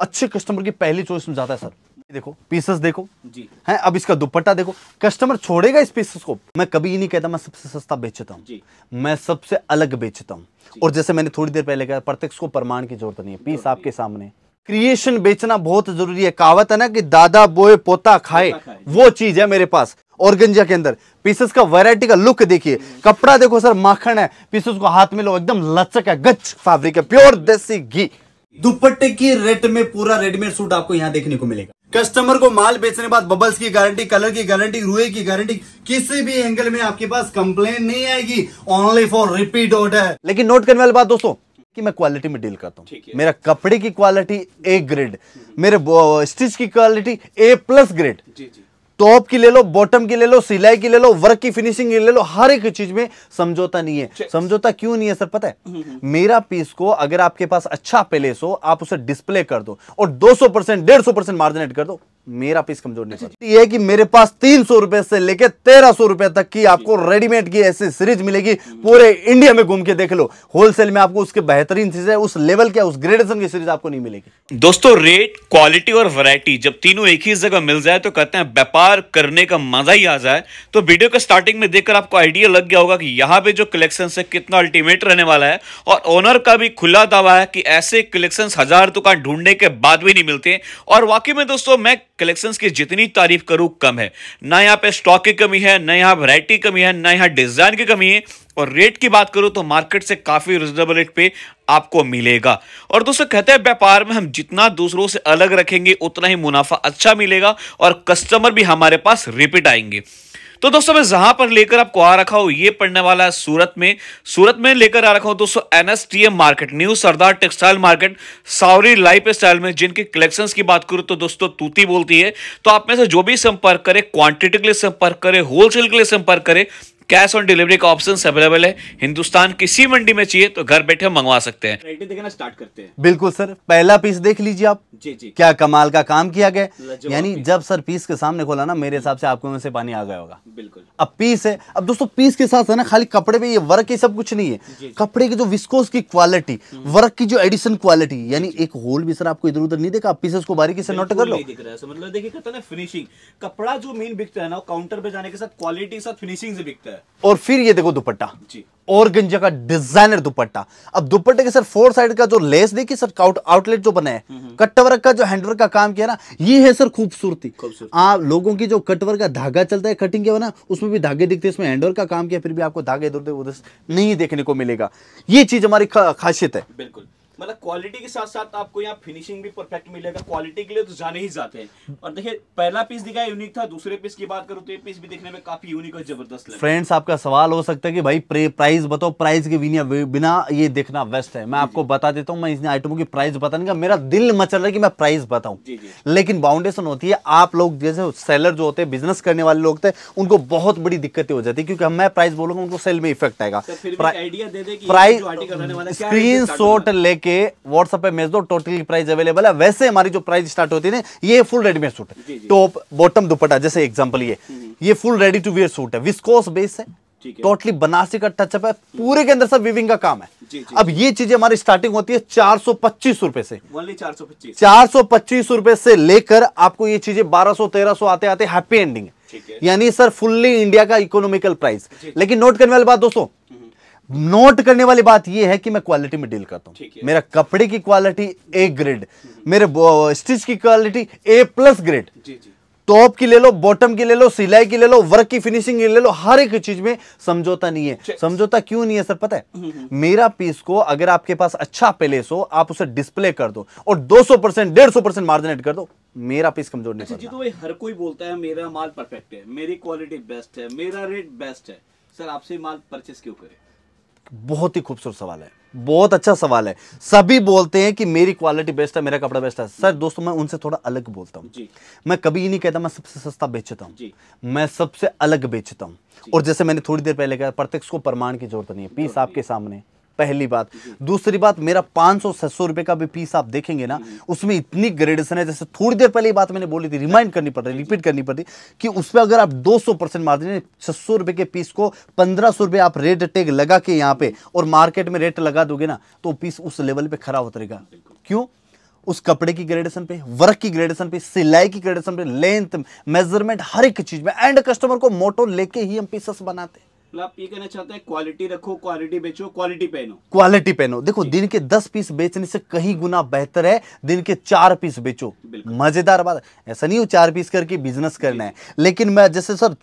अच्छे कस्टमर की पहली चॉइस में जाता है सर देखो पीसेस देखो जी है अब इसका दुपट्टा देखो कस्टमर छोड़ेगा इस पीसेस को मैं कभी ही नहीं कहता मैं सबसे सस्ता बेचता हूँ मैं सबसे अलग बेचता हूँ और जैसे मैंने थोड़ी देर पहले कहा प्रत्यक्ष को प्रमाण की जरूरत नहीं है पीस आपके सामने क्रिएशन बेचना बहुत जरूरी है कहावत है ना कि दादा बोए पोता खाए वो चीज है मेरे पास ऑर्गेंजा के अंदर पीसेस का वैरायटी का लुक देखिए कपड़ा देखो सर माखन है पीसेस को हाथ में लो एकदम लचक है गच फैब्रिक है प्योर देसी घी दुपट्टे की रेट में पूरा रेडीमेड सूट आपको यहाँ देखने को मिलेगा कस्टमर को माल बेचने के बाद बबल्स की गारंटी कलर की गारंटी रुए की गारंटी किसी भी एंगल में आपके पास कंप्लेन नहीं आएगी ओनली फॉर रिपीट ऑर्डर लेकिन नोट करने वाली बात दोस्तों कि मैं क्वालिटी में डील करता हूँ मेरा कपड़े की क्वालिटी ए ग्रेड मेरे स्टिच की क्वालिटी ए प्लस ग्रेड जी जी टॉप की ले लो बॉटम की ले लो सिलाई की ले लो वर्क की फिनिशिंग की ले लो हर एक चीज में समझौता नहीं है समझौता क्यों नहीं है सर पता है हम्म, हम्म। मेरा पीस को अगर आपके पास अच्छा पेलेस हो आप उसे डिस्प्ले कर दो और 200 परसेंट डेढ़ सौ परसेंट मार्जिन कर दो मेरा पीस कमजोर नहीं अच्छा, पड़ता ये कि मेरे पास तीन सौ रुपए से लेकर तेरह सौ रुपए तक की आपको रेडीमेड की ऐसी सीरीज मिलेगी पूरे इंडिया में घूम के देख लो होलसेल में आपको उसके बेहतरीन चीज है उस लेवल के उस ग्रेडेशन की सीरीज आपको नहीं मिलेगी दोस्तों रेट क्वालिटी और वैरायटी जब तीनों एक ही जगह मिल जाए तो कहते हैं व्यापार करने का मजा ही आ जाए तो वीडियो के स्टार्टिंग में देखकर आपको आइडिया लग गया होगा कि यहाँ पे जो कलेक्शन है कितना अल्टीमेट रहने वाला है और ओनर का भी खुला दावा है कि ऐसे कलेक्शन हजार दुकान ढूंढने के बाद भी नहीं मिलते और वाकई में दोस्तों मैं कलेक्शन की जितनी तारीफ करूँ कम है ना यहाँ पे स्टॉक की कमी है ना यहाँ वैरायटी कमी है ना यहाँ डिज़ाइन की कमी है और रेट की बात करूँ तो मार्केट से काफ़ी रिजनेबल रेट पे आपको मिलेगा और दोस्तों कहते हैं व्यापार में हम जितना दूसरों से अलग रखेंगे उतना ही मुनाफा अच्छा मिलेगा और कस्टमर भी हमारे पास रिपीट आएंगे तो दोस्तों मैं जहां पर लेकर आपको आ रखा हूं ये पढ़ने वाला है सूरत में सूरत में लेकर आ रखा हूं दोस्तों NSTM market new Sardar textile market सावरी लाइफ स्टाइल में जिनके कलेक्शंस की बात करूं तो दोस्तों तूती बोलती है तो आप में से जो भी संपर्क करे क्वांटिटी के लिए संपर्क करे होलसेल के लिए संपर्क करे कैश ऑन डिलीवरी का ऑप्शन अवेलेबल है हिंदुस्तान किसी मंडी में चाहिए तो घर बैठे मंगवा सकते हैं स्टार्ट करते हैं बिल्कुल सर पहला पीस देख लीजिए आप जी जी क्या कमाल का काम किया गया यानी जब सर पीस के सामने खोला ना मेरे हिसाब से आपको में से पानी आ गया होगा बिल्कुल अब पीस है अब दोस्तों पीस के साथ है ना खाली कपड़े पे ये वर्क ही सब कुछ नहीं है कपड़े की जो विस्कोस की क्वालिटी हम्म। वर्क की जो एडिशन क्वालिटी यानी एक होल भी सर आपको इधर उधर नहीं देखा पीसेस को बारीकी से नोट कर लो मतलब देखिए कहते हैं फिनिशिंग कपड़ा जो मेन बिकता है ना काउंटर पे जाने के साथ क्वालिटी के साथ फिनिशिंग से बिकता है और फिर ये देखो दुपट्टा जी और गंजा का डिजाइनर दुपट्टा अब दुपट्टे के सर फोर साइड का जो लेस देखिए सर आउटलेट जो बना है हम्म, हम्म। कटवर्क का जो हैंडवर्क का काम किया ना ये है सर खूबसूरती आप लोगों की जो कटवर्क का धागा चलता है कटिंग के बना उसमें भी धागे दिखते हैं इसमें हैंडवर्क का काम किया फिर भी आपको धागे इधर उधर नहीं देखने को मिलेगा ये चीज हमारी खासियत है बिल्कुल मतलब क्वालिटी के साथ साथ आपको यहाँ फिनिशिंग भी परफेक्ट मिलेगा क्वालिटी के लिए तो जाने ही जाते हैं और देखिए पहला पीस दिखा यूनिक था दूसरे पीस की बात करूँ तो ये पीस भी दिखने में काफी यूनिक और जबरदस्त लगा फ्रेंड्स आपका सवाल हो सकता है कि भाई प्राइस बताओ प्राइस के बिना बिना ये देखना बेस्ट है मैं आपको बता देता हूँ मैं इस आइटमों की प्राइस बताने का मेरा दिल मचल रहा है कि मैं प्राइस बताऊँ लेकिन बाउंडेशन होती है आप लोग जैसे सेलर जो होते हैं बिजनेस करने वाले लोग थे उनको बहुत बड़ी दिक्कतें हो जाती है क्योंकि मैं प्राइस बोलूंगा उनको सेल में इफेक्ट आएगा प्राइस स्क्रीन शॉट लेके के व्हाट्सएप पे भेज दो टोटल प्राइस अवेलेबल है वैसे हमारी जो प्राइस स्टार्ट होती है ना ये full readymade suit top bottom dupatta जैसे एग्जाम्पल ये हम्म, हम्म। ये full ready to wear suit है विस्कोस बेस है टोटली बनासी का टचअप है पूरे के अंदर सब विविंग का काम है जी, जी, अब ये चीजें हमारी स्टार्टिंग होती है चार सौ पच्चीस रुपए से चार सौ पच्चीस रुपए से लेकर आपको ये चीजें बारह सौ तेरह सौ आते आते हैप्पी एंडिंग है यानी सर फुल्ली इंडिया का इकोनॉमिकल प्राइस लेकिन नोट करने वाली बात दोस्तों नोट करने वाली बात यह है कि मैं क्वालिटी में डील करता हूँ मेरा कपड़े की क्वालिटी ए ग्रेड मेरे स्टिच की quality A plus grade top की ले लो बॉटम की ले लो सिलाई की ले लो वर्क की फिनिशिंग की ले लो हर एक चीज में समझौता नहीं है समझौता क्यों नहीं है सर पता है हम्म, हम्म, हम्म। मेरा पीस को अगर आपके पास अच्छा पेलेस हो आप उसे डिस्प्ले कर दो और 200 परसेंट डेढ़ सौ परसेंट मार्जिन एड कर दो मेरा पीस कमजोर नहीं अच्छा जी तो भाई हर कोई बोलता है मेरा माल परफेक्ट है मेरी क्वालिटी बेस्ट है मेरा रेट बेस्ट है सर आपसे माल परचेस क्यों करें बहुत ही खूबसूरत सवाल है बहुत अच्छा सवाल है सभी बोलते हैं कि मेरी क्वालिटी बेस्ट है मेरा कपड़ा बेस्ट है सर दोस्तों मैं उनसे थोड़ा अलग बोलता जी। मैं कभी ही नहीं कहता मैं सबसे सस्ता बेचता जी। मैं सबसे अलग बेचता हूं और जैसे मैंने थोड़ी देर पहले कहा प्रत्यक्ष को प्रमाण की जरूरत नहीं है पीस आपके सामने पहली बात दूसरी बात मेरा 500 सौ रुपए का भी पीस आप देखेंगे ना उसमें इतनी ग्रेडेशन है जैसे थोड़ी देर पहले ये बात मैंने बोली थी रिमाइंड करनी पड़ रही रिपीट करनी पड़ती कि उसमें अगर आप 200 सौ परसेंट मार दें छह सौ रुपये के पीस को पंद्रह सौ रुपए आप रेट टेग लगा के यहाँ पे और मार्केट में रेट लगा दोगे ना तो पीस उस लेवल पर खराब उतरेगा क्यों उस कपड़े की ग्रेडेशन पे वर्क की ग्रेडेशन पे सिलाई की ग्रेडेशन पे लेंथ मेजरमेंट हर एक चीज में एंड कस्टमर को मोटो लेके ही हम पीसेस बनाते हैं क्वालिटी पहनो देखो दिन के दस पीस बेचने से कहीं गुना बेहतर है दिन के चार पीस बेचो मजेदार बात ऐसा नहीं हो चार पीस करके बिजनेस करना है लेकिन मैं जैसे सर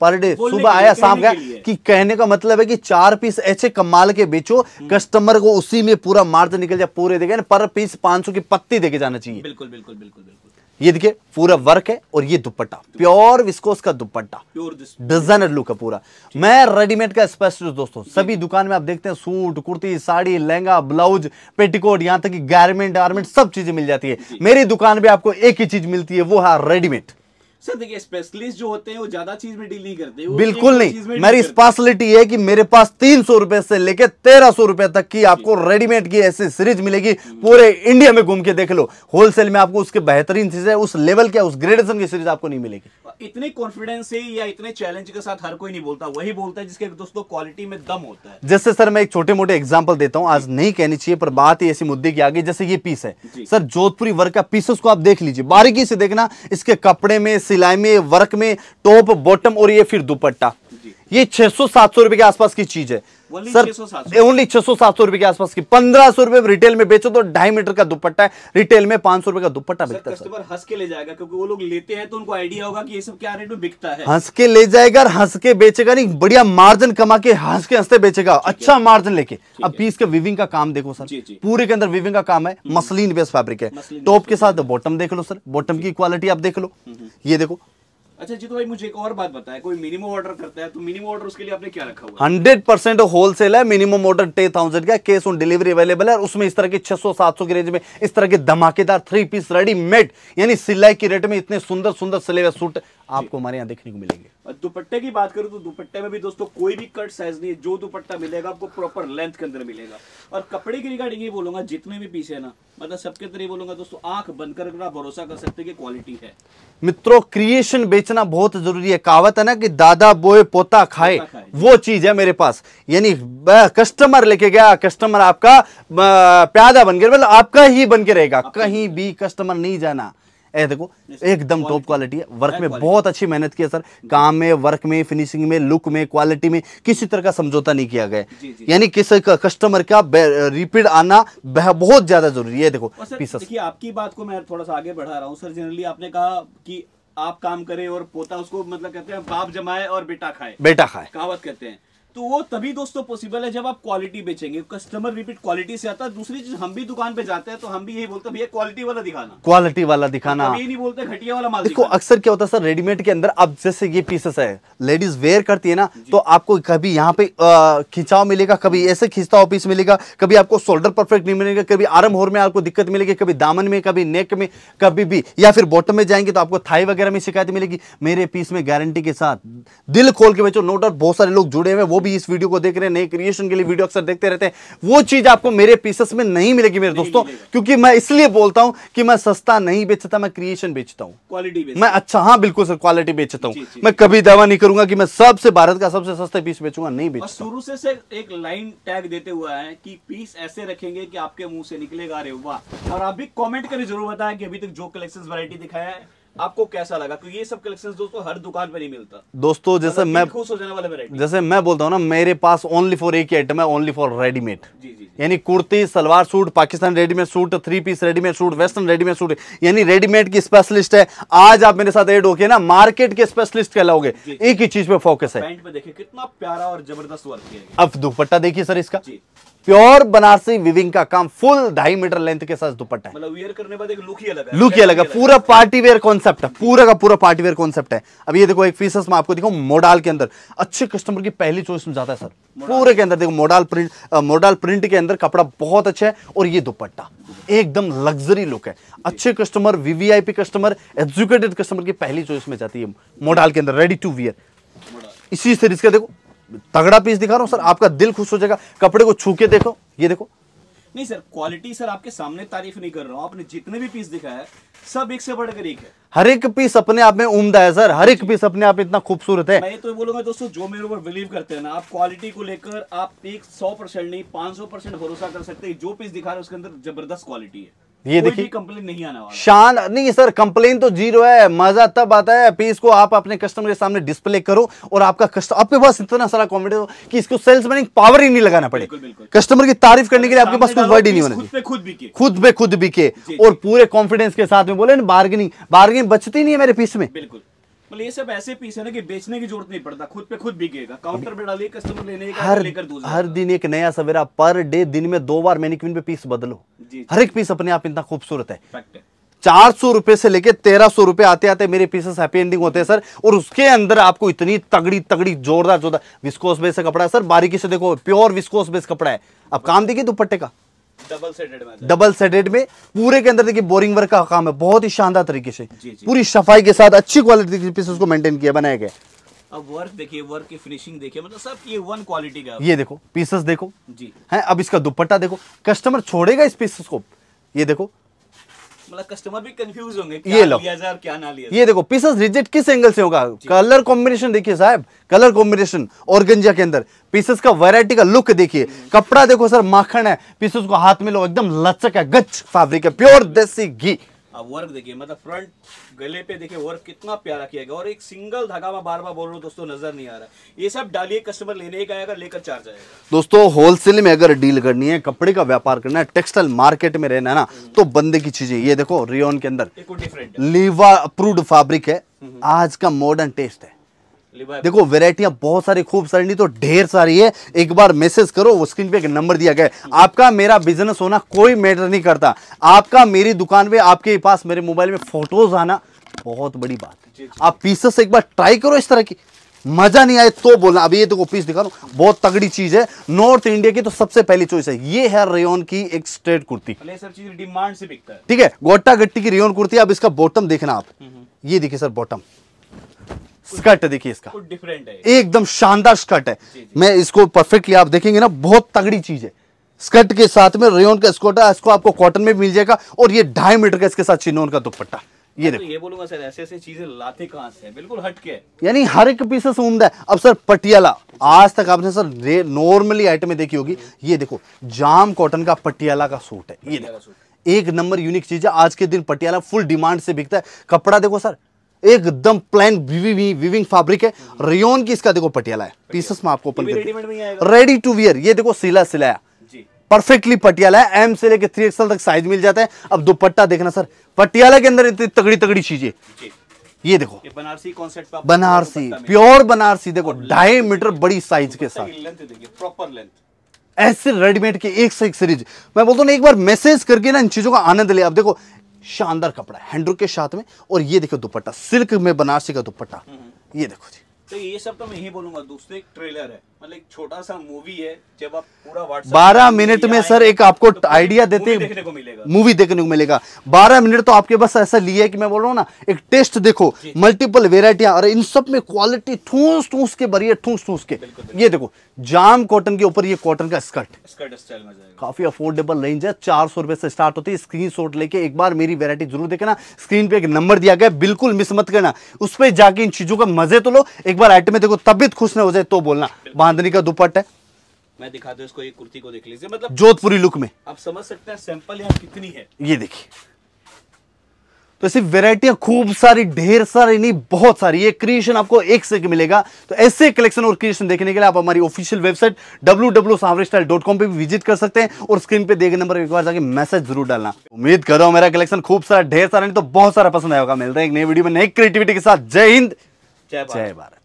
पर डे सुबह आया शाम का कि कहने का मतलब है कि चार पीस ऐसे कमाल के बेचो कस्टमर हम्म। को उसी में पूरा मार्ज निकल जाए पूरे देखे पर पीस पांच की पत्ती देके जाना चाहिए बिल्कुल बिल्कुल बिल्कुल बिल्कुल ये देखिए पूरा वर्क है और ये दुपट्टा प्योर विस्कोस का दुपट्टा प्योर डिजाइनर लुक है पूरा मैं रेडीमेड का स्पेशलिस्ट दोस्तों सभी दुकान में आप देखते हैं suit kurti sari lehenga blouse petticoat यहाँ तक कि गारमेंट वारमेंट सब चीजें मिल जाती है मेरी दुकान पे आपको एक ही चीज मिलती है वो है रेडीमेड देखिए स्पेशलिस्ट जो होते हैं बिल्कुल नहीं मेरी स्पेशलिटी है की मेरे पास तीन सौ रुपए से लेकर तेरह सौ रुपए तक की आपको रेडीमेड की ऐसी सीरीज मिलेगी पूरे इंडिया में घूम के देख लो होलसेल में आपको उसके बेहतरीन उस लेवल के उस ग्रेडेशन की सीरीज आपको नहीं मिलेगी इतने कॉन्फिडेंस से या इतने चैलेंज के साथ हर कोई नहीं बोलता वही बोलता है जिसके दोस्तों क्वालिटी में दम होता है जैसे सर मैं एक छोटे मोटे एग्जाम्पल देता हूँ आज नहीं कहनी चाहिए पर बात ही ऐसी मुद्दे की आगे जैसे ये पीस है सर जोधपुरी वर्ग का पीसेस को आप देख लीजिए बारीकी से देखना इसके कपड़े में सिलाई में वर्क में टॉप बॉटम और ये फिर दुपट्टा ये 600-700 रुपए के आसपास की चीज है सर ओनली छह सौ सात सौ रुपए के आसपास की पंद्रह सौ रुपए रिटेल में बेचो तो ढाई मीटर का दुपट्टा है रिटेल में पांच सौ रुपए का दुपट्टा बिकता है कस्टमर हंस के ले जाएगा क्योंकि वो लोग लेते हैं तो उनको आइडिया होगा कि ये सब क्या रेट में बिकता है हंस के ले जाएगा और हंस के बेचेगा नहीं बढ़िया मार्जिन कमा के हंस के हंसते बेचेगा अच्छा मार्जिन लेके अब पीस के विविंग का काम देखो सर पूरे के अंदर विविंग का काम है हम्म। मसलिन बेस्ट फैब्रिक है टॉप के साथ बॉटम देख लो सर बॉटम की क्वालिटी आप देख लो हम्म, हम्म। ये देखो अच्छा जी तो भाई मुझे एक और बात बताया कोई मिनिमम ऑर्डर करता है तो मिनिमम ऑर्डर उसके लिए आपने क्या रखा हुआ हंड्रेड परसेंट होलसेल है मिनिमम ऑर्डर टेन थाउजेंड का केस ऑन डिलीवरी अवेलेबल है और उसमें इस तरह के 600 700 की रेंज में इस तरह के धमाकेदार थ्री पीस रेडीमेड यानी सिलाई की रेट में इतने सुंदर सुंदर सिले हुए सूट आपको हमारे यहाँ देखने को मिलेंगे दुपट्टे की बात करूँ तो दुपट्टे में भी दोस्तों कोई भी कट साइज नहीं है जो दुपट्टा मिलेगा आपको प्रॉपर लेंथ के अंदर मिलेगा और कपड़े की रिगार्डिंग ये बोलूंगा जितने भी पीस है ना मतलब सबके अंदर ये बोलूंगा दोस्तों आंख बंद कर आप भरोसा कर सकते कि क्वालिटी है मित्रों क्रिएशन बेचना बहुत जरूरी है कहावत है ना कि दादा बोए पोता खाए वो चीज है मेरे पास यानी कस्टमर लेके गया कस्टमर आपका प्यादा बन गया मतलब आपका ही बन के रहेगा कहीं भी कस्टमर नहीं जाना ये देखो एकदम टॉप क्वालिटी है वर्क में बहुत अच्छी मेहनत की है सर काम में वर्क में फिनिशिंग में लुक में क्वालिटी में किसी तरह का समझौता नहीं किया गया यानी किस कस्टमर का रिपीट आना बहुत ज्यादा जरूरी है देखो पीसेस आपकी बात को मैं थोड़ा सा आगे बढ़ा रहा हूँ सर जनरली आपने कहा कि आप काम करें और पोता उसको मतलब कहते हैं बाप जमाए और बेटा खाए बेटा खाए कहावत कहते हैं तो वो तभी दोस्तों पॉसिबल है जब आप क्वालिटी बेचेंगे कस्टमर रिपीट क्वालिटी से आता है दूसरी चीज हम भी दुकान पे जाते हैं तो हम भी यही बोलते हैं भैया क्वालिटी वाला दिखाना क्वालिटी वाला दिखाना ये नहीं बोलते घटिया वाला माल देखो अक्सर क्या होता है सर रेडीमेड के अंदर अब जैसे ये पीसेस है लेडीज वेयर करती है ना तो आपको कभी यहाँ पे खिंचाव मिलेगा कभी ऐसे खींचता पीस मिलेगा कभी आपको शोल्डर परफेक्ट नहीं मिलेगा कभी आरम होर में आपको दिक्कत मिलेगी कभी दामन में कभी नेक में कभी भी या फिर बॉटम में जाएंगे तो आपको थाई वगैरह में शिकायत मिलेगी मेरे पीस में गारंटी के साथ दिल खोल के बेचो नोट और बहुत सारे लोग जुड़े हुए वो भी इस वीडियो को देख रहे हैं नए क्रिएशन के लिए वीडियो अक्सर देखते रहते हैं वो चीज आपको मेरे पीसेस में नहीं मिलेगी मेरे दोस्तों क्योंकि मैं इसलिए बोलता हूं कि मैं सस्ता नहीं बेचता मैं क्रिएशन बेचता हूँ क्वालिटी मैं अच्छा हाँ बिल्कुल सर क्वालिटी बेचता हूँ मैं कभी दावा नहीं करूंगा कि मैं सबसे भारत का सबसे सस्ते पीस बेचूंगा नहीं बेचता शुरू से एक लाइन टैग देते हुआ है की पीस ऐसे रखेंगे की आपके मुंह से निकलेगा रे वाह और आप भी कॉमेंट करें जरूर बताया कि अभी तक जो कलेक्शन वैरायटी दिखाया है आपको कैसा लगा क्योंकि ये सब कलेक्शंस दोस्तों हर दुकान पे नहीं मिलता दोस्तों मतलब जैसे मैं खुश हो जाने वाले जैसे मैं बोलता हूँ ना मेरे पास ओनली फॉर एक ही आइटम है ओनली फॉर रेडीमेड यानी kurti salwar suit Pakistan readymade suit three piece readymade suit western readymade suit यानी रेडीमेड की स्पेशलिस्ट है आज आप मेरे साथ एड होके ना मार्केट के स्पेशलिस्ट कहलाओगे एक ही चीज पे फोकस है पैंट पे देखिए कितना प्यारा और जबरदस्त वर्क अब दुपट्टा देखिए सर इसका प्योर बनारसी विविंग का काम फुल ढाई मीटर लेंथ के साथ दुपट्टा है वेयर मतलब करने बाद एक लुक ही अलग है लुक ही अलग है पूरा पार्टी वेयर कॉन्सेप्ट है पूरा का पूरा पार्टी वेयर कॉन्सेप्ट है अब ये देखो एक फीसस में आपको देखो मोडाल के अंदर अच्छे कस्टमर की पहली चॉइस में जाता है सर पूरे के अंदर देखो मोडाल प्रिंट मोडाल प्रिंट के अंदर कपड़ा बहुत अच्छा है और ये दुपट्टा एकदम लग्जरी लुक है अच्छे customer VVIP customer educated customer की पहली चॉइस में जाती है मोडाल के अंदर रेडी टू वियर इसी सीरीज का देखो तगड़ा पीस दिखा रहा हूँ सर आपका दिल खुश हो जाएगा कपड़े को छू के देखो ये देखो नहीं सर क्वालिटी सर आपके सामने तारीफ नहीं कर रहा हूँ आपने जितने भी पीस दिखाया है सब एक से बढ़कर एक है हर एक पीस अपने आप में उमदा है सर हर एक पीस अपने आप में इतना खूबसूरत है मैं तो बोलूंगा दोस्तों जो मेरे ऊपर बिलीव करते हैं ना आप क्वालिटी को लेकर आप एक सौ परसेंट नहीं पांच सौ परसेंट भरोसा कर सकते हैं जो पीस दिखा रहे हैं उसके अंदर जबरदस्त क्वालिटी है ये देखिए कंप्लेन नहीं आना वाला शान नहीं सर कंप्लेन तो जीरो है मजा तब आता है पीस को आप अपने कस्टमर के सामने डिस्प्ले करो और आपका कस्टमर आपके पास इतना सारा कॉन्फिडेंस हो कि इसको सेल्स में पावर ही नहीं लगाना पड़े कस्टमर की तारीफ करने के लिए आपके पास कुछ वर्ड ही नहीं होना चाहिए खुद बे खुद बिके और पूरे कॉन्फिडेंस के साथ में बोले ना बार्गेनिंग बार्गेनिंग बचती नहीं है मेरे पीस में बिल्कुल मतलब ये सब ऐसे पीस है ना कि बेचने की जरूरत नहीं पड़ता खुद पे खुद बिकेगा काउंटर पे डालिए कस्टमर लेने का हर लेकर दूसरा हर दिन एक नया सवेरा पर डे दिन में दो बार मैनिक्विन पे पीस बदलो हर एक पीस अपने आप इतना खूबसूरत है चार सौ रुपए से लेके तेरह सौ रुपए आते आते मेरे पीसेस हैप्पी एंडिंग होते हैं सर और उसके अंदर आपको इतनी तगड़ी तगड़ी जोरदार जोरदार विस्कोस बेस कपड़ा है सर बारीकी से देखो प्योर विस्कोस बेस कपड़ा है अब काम देखिए दुपट्टे का डबल सेटेड में पूरे के अंदर देखिए बोरिंग वर्क का काम है बहुत ही शानदार तरीके से पूरी सफाई के साथ अच्छी क्वालिटी के पीसेस को मेंटेन किया बनाया गया अब वर्क देखिए वर्क की फिनिशिंग देखिए मतलब सब ये वन क्वालिटी का ये देखो पीसेस देखो जी है अब इसका दुपट्टा देखो कस्टमर छोड़ेगा इस पीसेस को ये देखो कस्टमर मतलब भी कंफ्यूज होंगे ये ये देखो रिजेक्ट किस एंगल से होगा कलर कॉम्बिनेशन देखिए साहब कलर कॉम्बिनेशन के अंदर का वैरायटी का लुक देखिए हम्म। कपड़ा देखो सर माखन है पीसेस को हाथ में लो एकदम लचक है गच फैब्रिक है प्योर देसी घी अब वर्क देखिए मतलब फ्रंट गले पे देखिए वर्क कितना प्यारा किया गया और एक सिंगल धागा मैं बार बार बोल रहा हूँ दोस्तों नजर नहीं आ रहा ये सब डालिए कस्टमर लेने का आएगा लेकर चार जाएगा दोस्तों होलसेल में अगर डील करनी है कपड़े का व्यापार करना है टेक्सटाइल मार्केट में रहना है ना हम्म। तो बंदे की चीजें ये देखो रियोन के अंदर लीवा अप्रूव फैब्रिक है हम्म। आज का मॉडर्न टेस्ट है देखो वेरायटियां बहुत सारी खूब सारी नहीं तो ढेर सारी है एक बार मैसेज करो वो स्क्रीन पे एक नंबर दिया गया आपका मेरा बिजनेस होना कोई मैटर नहीं करता आपका मेरी दुकान पे आपके पास मेरे मोबाइल में फोटोज आना बहुत बड़ी बात है आप पीसेस एक बार ट्राई करो इस तरह की मजा नहीं आए तो बोलना अभी ये देखो पीस दिखा रहा हूँ बहुत तगड़ी चीज है नॉर्थ इंडिया की तो सबसे पहली चॉइस है ये है रेयन की एक स्ट्रेट कुर्ती डिमांड से बिकता है ठीक है गोटा गट्टी की रेयन कुर्ती अब इसका बॉटम देखना आप हम्म, हम्म। ये देखिए सर बॉटम स्कर्ट है देखिए इसका डिफरेंट है एकदम शानदार स्कर्ट है जी, जी। मैं इसको परफेक्टली आप देखेंगे ना बहुत तगड़ी चीज है स्कर्ट के साथ में रेन का स्कर्ट है इसको आपको कॉटन में मिल जाएगा और ये ढाई मीटर का इसके साथ चिन्होन का दुपट्टा ये तो देखो तो ये बोलूंगा सर ऐसे ऐसे चीजें लाते कहाँ से बिल्कुल हटके यानी हर एक पीस से है अब सर पटियाला आज तक आपने सर नॉर्मली आइटमें देखी होगी ये देखो जाम कॉटन का पटियाला का सूट है ये देखो एक नंबर यूनिक चीज है आज के दिन पटियाला फुल डिमांड से बिकता है कपड़ा देखो सर एकदम प्लेन विविंग फैब्रिक है हम्म। रियोन की इसका देखो पटियाला है पीसेस में आपको ओपन रेडी टू वियर ये देखो सिला सिलाया परफेक्टली पटियाला है एम से लेके थ्री एक्सल तक साइज मिल जाता है अब दुपट्टा देखना सर पटियाला के अंदर इतनी तगड़ी तगड़ी चीजें ये देखो ये बनारसी कॉन्सेप्ट बनारसी प्योर बनारसी देखो ढाई मीटर बड़ी साइज के साथ प्रॉपर लेंथ ऐसे रेडीमेड के एक से एक सीरीज मैं बोलता हूँ एक बार मैसेज करके ना इन चीजों का आनंद ले आप देखो शानदार कपड़ा है के साथ में और ये देखो दुपट्टा सिल्क में बनारसी का दुपट्टा हम्म। ये देखो जी तो ये सब तो मैं ही बोलूंगा दोस्तों एक ट्रेलर है मतलब एक छोटा सा मूवी है जब आप पूरा व्हाट्सएप बारह मिनट में सर एक आपको तो आइडिया देते हैं देखने को मिलेगा मूवी देखने को मिलेगा बारह मिनट तो आपके पास ऐसा लिया है कि मैं बोल रहा हूँ ना एक टेस्ट देखो मल्टीपल वेराइटियां और इन सब में क्वालिटी ठूस ठूस के भरी है ठूस ठूस के ये देखो जाम कॉटन के ऊपर ये कॉटन का स्कर्ट स्कर्ट स्टाइल में जाएगा काफी अफोर्डेबल रेंज है चार सौ रुपए से स्टार्ट होती है स्क्रीन शॉट लेके एक बार मेरी वेरायटी जरूर देखना स्क्रीन पे एक नंबर दिया गया बिल्कुल मिस मत करना उस पर जाके इन चीजों का मजे तो लो एक बार आइटम में देखो तबियत खुश न हो जाए तो बोलना बांधनी का दुपट्ट है मैं दिखा दो इसको ये कुर्ती को देख लीजिए मतलब जोधपुरी लुक में आप समझ सकते हैं सैंपल यहाँ कितनी है ये देखिए तो ऐसी वेराइटियां खूब सारी ढेर सारी नहीं बहुत सारी ये क्रिएशन आपको एक से मिलेगा तो ऐसे कलेक्शन और क्रिएशन देखने के लिए आप हमारी official website W W style dot com पर भी विजिट कर सकते हैं और स्क्रीन पे देखे नंबर एक बार जाके मैसेज जरूर डालना उम्मीद कर रहा हूं मेरा कलेक्शन खूब सारा ढेर सारा नहीं तो बहुत सारा पसंद आएगा मिलता है एक नई वीडियो में नई क्रिएटिविटी के साथ जय हिंद जय भारत